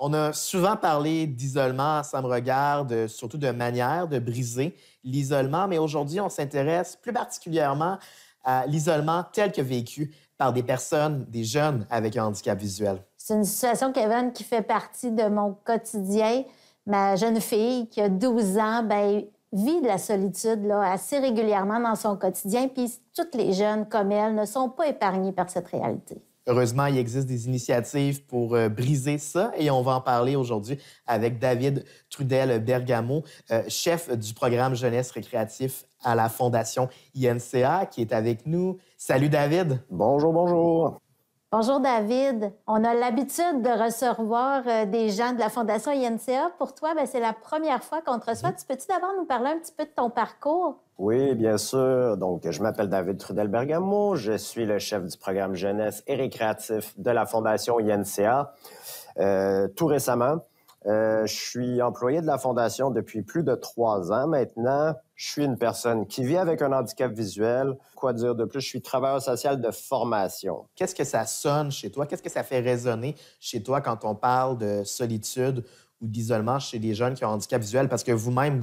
On a souvent parlé d'isolement, ça me regarde, euh, surtout de manière de briser l'isolement, mais aujourd'hui, on s'intéresse plus particulièrement à l'isolement tel que vécu par des personnes, des jeunes avec un handicap visuel. C'est une situation, Kevin, qui fait partie de mon quotidien. Ma jeune fille qui a 12 ans, ben, vit de la solitude là, assez régulièrement dans son quotidien, puis toutes les jeunes comme elle ne sont pas épargnées par cette réalité. Heureusement, il existe des initiatives pour euh, briser ça et on va en parler aujourd'hui avec David Trudel Bergamo, euh, chef du programme Jeunesse récréatif à la Fondation INCA qui est avec nous. Salut David. Bonjour, bonjour. Bonjour David. On a l'habitude de recevoir euh, des gens de la Fondation INCA. Pour toi, ben, c'est la première fois qu'on te reçoit. Mm-hmm. Tu peux d'abord nous parler un petit peu de ton parcours? Oui, bien sûr. Donc, je m'appelle David Trudel-Bergamo. Je suis le chef du programme jeunesse et récréatif de la Fondation INCA. Euh, tout récemment, euh, je suis employé de la Fondation depuis plus de trois ans maintenant. Je suis une personne qui vit avec un handicap visuel. Quoi dire de plus? Je suis travailleur social de formation. Qu'est-ce que ça sonne chez toi? Qu'est-ce que ça fait résonner chez toi quand on parle de solitude ou d'isolement chez les jeunes qui ont un handicap visuel? Parce que vous-même,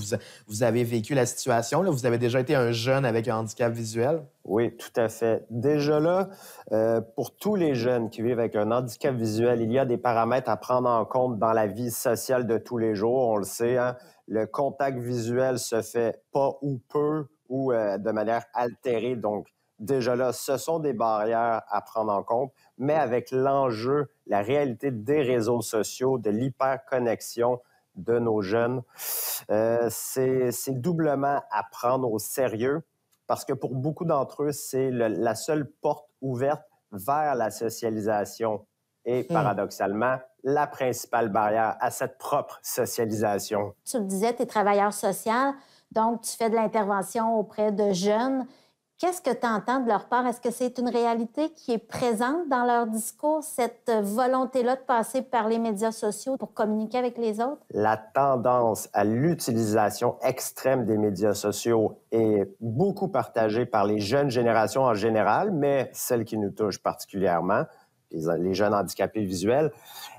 vous, avez vécu la situation. Vous avez déjà été un jeune avec un handicap visuel. Oui, tout à fait. Déjà là, euh, pour tous les jeunes qui vivent avec un handicap visuel, il y a des paramètres à prendre en compte dans la vie sociale de tous les jours. On le sait, hein. le contact visuel se fait pas ou peu ou euh, de manière altérée. Donc, déjà là, ce sont des barrières à prendre en compte, mais avec l'enjeu, la réalité des réseaux sociaux, de l'hyperconnexion de nos jeunes, euh, c'est doublement à prendre au sérieux parce que pour beaucoup d'entre eux, c'est la seule porte ouverte vers la socialisation et hmm. paradoxalement, la principale barrière à cette propre socialisation. Tu le disais, tu es travailleur social, donc tu fais de l'intervention auprès de jeunes. Qu'est-ce que tu entends de leur part? Est-ce que c'est une réalité qui est présente dans leur discours, cette volonté-là de passer par les médias sociaux pour communiquer avec les autres? La tendance à l'utilisation extrême des médias sociaux est beaucoup partagée par les jeunes générations en général, mais celle qui nous touche particulièrement, les jeunes handicapés visuels.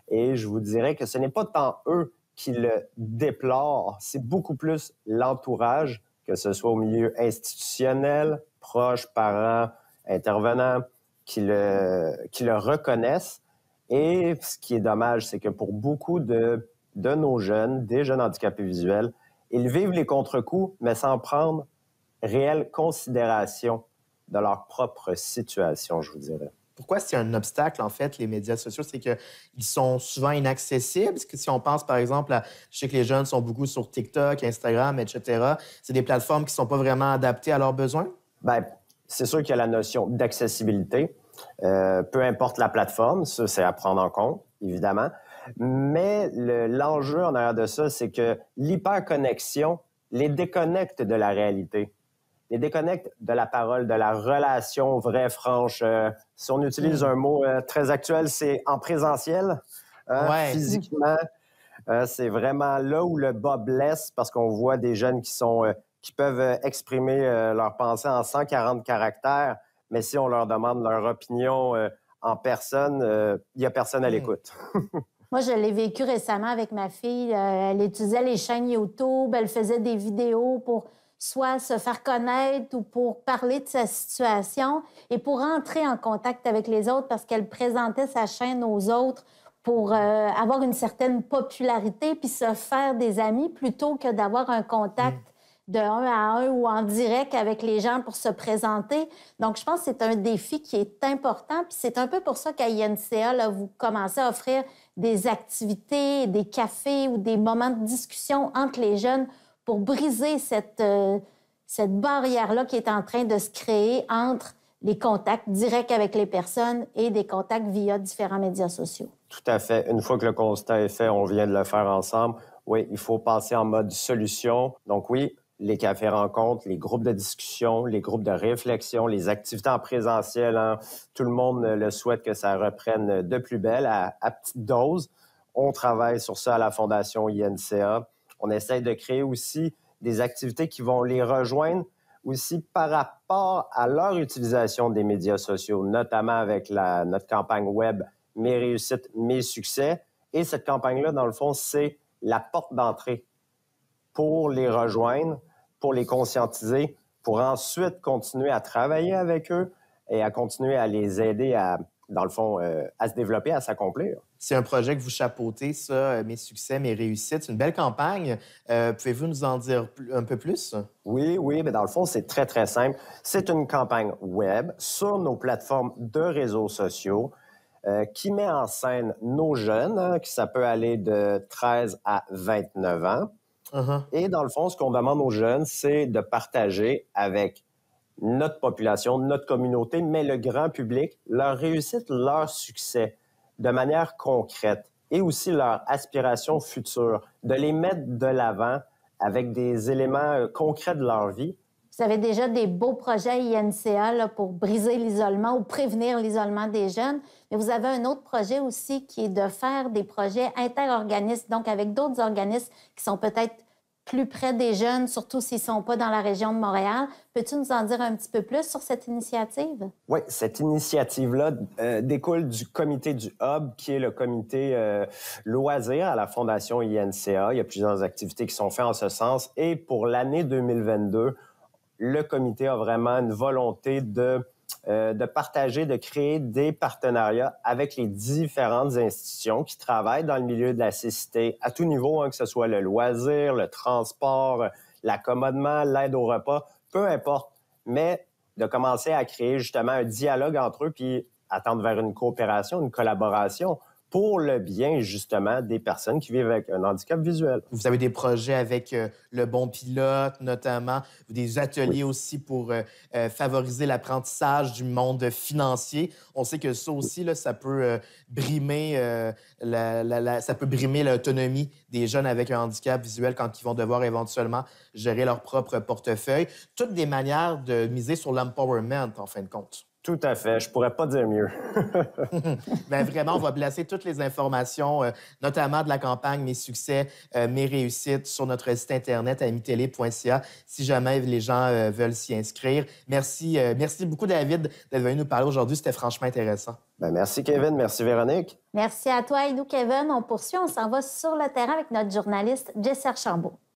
Et je vous dirais que ce n'est pas tant eux qui le déplorent, c'est beaucoup plus l'entourage que ce soit au milieu institutionnel, proches, parents, intervenants, qui le, qui le reconnaissent. Et ce qui est dommage, c'est que pour beaucoup de, de nos jeunes, des jeunes handicapés visuels, ils vivent les contre-coups, mais sans prendre réelle considération de leur propre situation, je vous dirais pourquoi c'est un obstacle, en fait, les médias sociaux? C'est qu'ils sont souvent inaccessibles. si on pense, par exemple, à, je sais que les jeunes sont beaucoup sur TikTok, Instagram, etc., c'est des plateformes qui ne sont pas vraiment adaptées à leurs besoins? Bien, c'est sûr qu'il y a la notion d'accessibilité. Euh, peu importe la plateforme, ça, c'est à prendre en compte, évidemment. Mais l'enjeu en arrière de ça, c'est que l'hyperconnexion les déconnecte de la réalité les déconnectes de la parole, de la relation vraie, franche. Euh, si on utilise hmm. un mot euh, très actuel, c'est en présentiel, hein, physiquement. Euh, c'est vraiment là où le bas blesse parce qu'on voit des jeunes qui sont qui peuvent exprimer leurs pensées en 140 caractères, mais si on leur demande leur opinion en personne, il n'y a personne à l'écoute. Moi, je l'ai vécu récemment avec ma fille. elle utilisait les chaînes YouTube, elle faisait des vidéos pour soit se faire connaître ou pour parler de sa situation et pour entrer en contact avec les autres parce qu'elle présentait sa chaîne aux autres pour euh, avoir une certaine popularité puis se faire des amis plutôt que d'avoir un contact mm. de un à un ou en direct avec les gens pour se présenter. Donc, je pense que c'est un défi qui est important. Puis c'est un peu pour ça qu'à INCA, vous commencez à offrir des activités, des cafés ou des moments de discussion entre les jeunes pour briser cette, euh, cette barrière-là qui est en train de se créer entre les contacts directs avec les personnes et des contacts via différents médias sociaux. Tout à fait. Une fois que le constat est fait, on vient de le faire ensemble. Oui, il faut passer en mode solution. Donc oui, les cafés rencontres, les groupes de discussion, les groupes de réflexion, les activités en présentiel. Hein. Tout le monde le souhaite que ça reprenne de plus belle à, à petite dose. On travaille sur ça à la Fondation INCA. On essaie de créer aussi des activités qui vont les rejoindre aussi par rapport à leur utilisation des médias sociaux, notamment avec la, notre campagne web Mes réussites, mes succès. Et cette campagne-là, dans le fond, c'est la porte d'entrée pour les rejoindre, pour les conscientiser, pour ensuite continuer à travailler avec eux et à continuer à les aider à dans le fond, euh, à se développer, à s'accomplir. C'est un projet que vous chapeautez, ça, euh, mes succès, mes réussites. une belle campagne. Euh, pouvez-vous nous en dire un peu plus? Oui, oui, mais dans le fond, c'est très, très simple. C'est une campagne web sur nos plateformes de réseaux sociaux qui met en scène nos jeunes, hein, qui ça peut aller de 13 à 29 ans. Uh-huh. Et dans le fond, ce qu'on demande aux jeunes, c'est de partager avec notre population, notre communauté, mais le grand public, leur réussite, leur succès de manière concrète et aussi leur aspiration future, de les mettre de l'avant avec des éléments euh, concrets de leur vie. Vous avez déjà des beaux projets INCA pour briser l'isolement ou prévenir l'isolement des jeunes, mais vous avez un autre projet aussi qui est de faire des projets interorganismes, donc avec d'autres organismes qui sont peut-être plus près des jeunes, surtout s'ils ne sont pas dans la région de Montréal. Peux-tu nous en dire un petit peu plus sur cette initiative? Oui, cette initiative-là euh, découle du comité du Hub, qui est le comité euh, loisir à la Fondation INCA. Il y a plusieurs activités qui sont faites en ce sens. Et pour l'année 2022, le comité a vraiment une volonté de euh, de partager, de créer des partenariats avec les différentes institutions qui travaillent dans le milieu de la cécité à tout niveau, hein, que ce soit le loisir, le transport, l'accommodement, l'aide au repas, peu importe, mais de commencer à créer justement un dialogue entre eux puis attendre vers une coopération, une collaboration pour le bien justement des personnes qui vivent avec un handicap visuel. Vous avez des projets avec euh, le bon pilote notamment, des ateliers aussi pour euh, euh, favoriser l'apprentissage du monde financier. On sait que ça aussi, là, ça peut brimer la, ça peut brimer l'autonomie des jeunes avec un handicap visuel quand ils vont devoir éventuellement gérer leur propre portefeuille. Toutes des manières de miser sur l'empowerment en fin de compte. Tout à fait. Je pourrais pas dire mieux. ben vraiment, on va placer toutes les informations, euh, notamment de la campagne Mes succès, euh, mes réussites, sur notre site internet amitélé.ca si jamais les gens euh, veulent s'y inscrire. Merci, merci beaucoup, David, d'être venu nous parler aujourd'hui. C'était franchement intéressant. Ben merci, Kevin. Merci, Véronique. Merci à toi et nous, Kevin. On poursuit. On s'en va sur le terrain avec notre journaliste, Jesser chambault